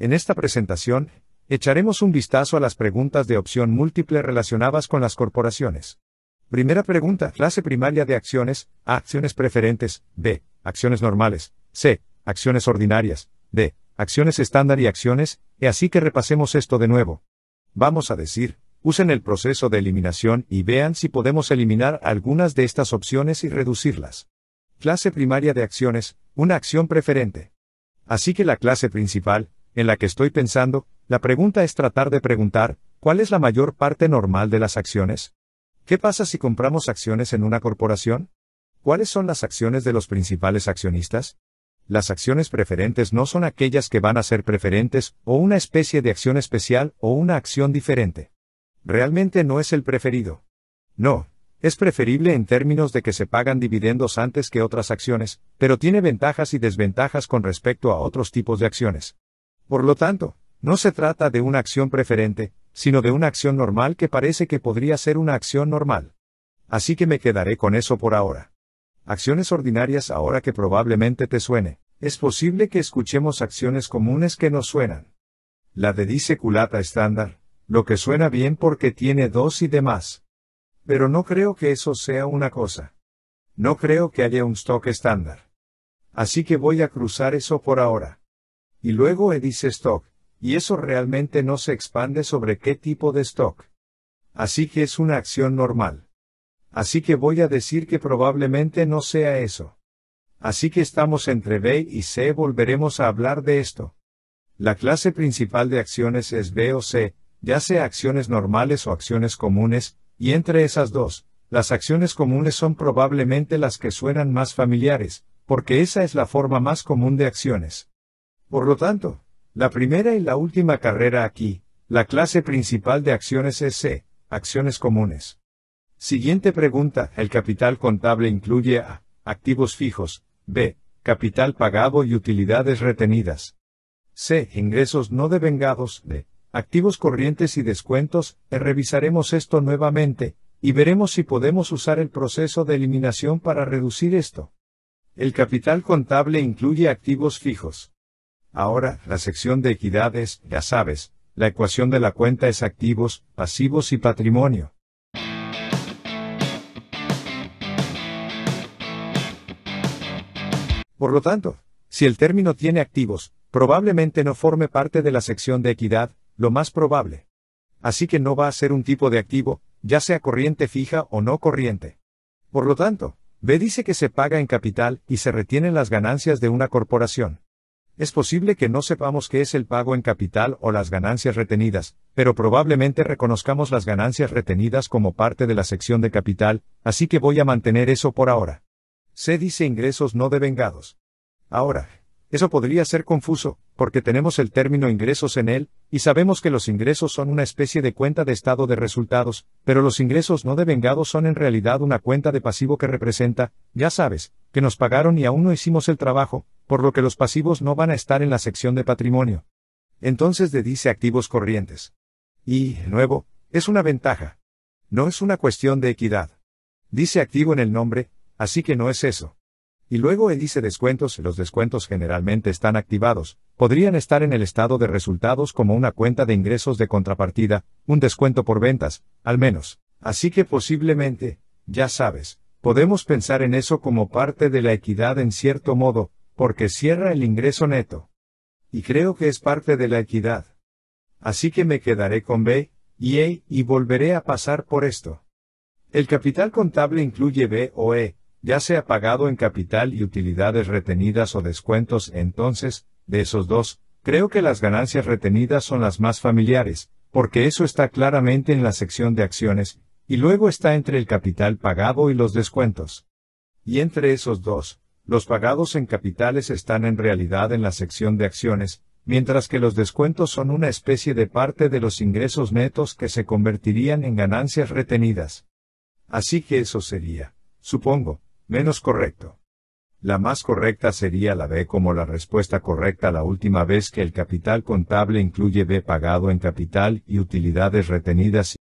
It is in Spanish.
En esta presentación, echaremos un vistazo a las preguntas de opción múltiple relacionadas con las corporaciones. Primera pregunta, clase primaria de acciones, A, acciones preferentes, B, acciones normales, C, acciones ordinarias, D, acciones estándar y acciones, y así que repasemos esto de nuevo. Vamos a decir, usen el proceso de eliminación y vean si podemos eliminar algunas de estas opciones y reducirlas. Clase primaria de acciones, una acción preferente. Así que la clase principal, en la que estoy pensando, la pregunta es tratar de preguntar, ¿cuál es la mayor parte normal de las acciones? ¿Qué pasa si compramos acciones en una corporación? ¿Cuáles son las acciones de los principales accionistas? Las acciones preferentes no son aquellas que van a ser preferentes, o una especie de acción especial, o una acción diferente. Realmente no es el preferido. No, es preferible en términos de que se pagan dividendos antes que otras acciones, pero tiene ventajas y desventajas con respecto a otros tipos de acciones. Por lo tanto, no se trata de una acción preferente, sino de una acción normal que parece que podría ser una acción normal. Así que me quedaré con eso por ahora. Acciones ordinarias ahora que probablemente te suene. Es posible que escuchemos acciones comunes que nos suenan. La de dice culata estándar, lo que suena bien porque tiene dos y demás. Pero no creo que eso sea una cosa. No creo que haya un stock estándar. Así que voy a cruzar eso por ahora y luego dice stock, y eso realmente no se expande sobre qué tipo de stock. Así que es una acción normal. Así que voy a decir que probablemente no sea eso. Así que estamos entre B y C, volveremos a hablar de esto. La clase principal de acciones es B o C, ya sea acciones normales o acciones comunes, y entre esas dos, las acciones comunes son probablemente las que suenan más familiares, porque esa es la forma más común de acciones. Por lo tanto, la primera y la última carrera aquí, la clase principal de acciones es C, acciones comunes. Siguiente pregunta, el capital contable incluye A, activos fijos, B, capital pagado y utilidades retenidas. C, ingresos no devengados, D, activos corrientes y descuentos, e, revisaremos esto nuevamente, y veremos si podemos usar el proceso de eliminación para reducir esto. El capital contable incluye activos fijos. Ahora, la sección de equidad es, ya sabes, la ecuación de la cuenta es activos, pasivos y patrimonio. Por lo tanto, si el término tiene activos, probablemente no forme parte de la sección de equidad, lo más probable. Así que no va a ser un tipo de activo, ya sea corriente fija o no corriente. Por lo tanto, B dice que se paga en capital y se retienen las ganancias de una corporación. Es posible que no sepamos qué es el pago en capital o las ganancias retenidas, pero probablemente reconozcamos las ganancias retenidas como parte de la sección de capital, así que voy a mantener eso por ahora. Se dice ingresos no devengados. Ahora, eso podría ser confuso, porque tenemos el término ingresos en él, y sabemos que los ingresos son una especie de cuenta de estado de resultados, pero los ingresos no devengados son en realidad una cuenta de pasivo que representa, ya sabes, que nos pagaron y aún no hicimos el trabajo, por lo que los pasivos no van a estar en la sección de patrimonio. Entonces de dice activos corrientes. Y, nuevo, es una ventaja. No es una cuestión de equidad. Dice activo en el nombre, así que no es eso y luego él dice descuentos, los descuentos generalmente están activados, podrían estar en el estado de resultados como una cuenta de ingresos de contrapartida, un descuento por ventas, al menos. Así que posiblemente, ya sabes, podemos pensar en eso como parte de la equidad en cierto modo, porque cierra el ingreso neto. Y creo que es parte de la equidad. Así que me quedaré con B, y E, y volveré a pasar por esto. El capital contable incluye B o E, ya sea pagado en capital y utilidades retenidas o descuentos, entonces, de esos dos, creo que las ganancias retenidas son las más familiares, porque eso está claramente en la sección de acciones, y luego está entre el capital pagado y los descuentos. Y entre esos dos, los pagados en capitales están en realidad en la sección de acciones, mientras que los descuentos son una especie de parte de los ingresos netos que se convertirían en ganancias retenidas. Así que eso sería, supongo, menos correcto. La más correcta sería la B como la respuesta correcta la última vez que el capital contable incluye B pagado en capital y utilidades retenidas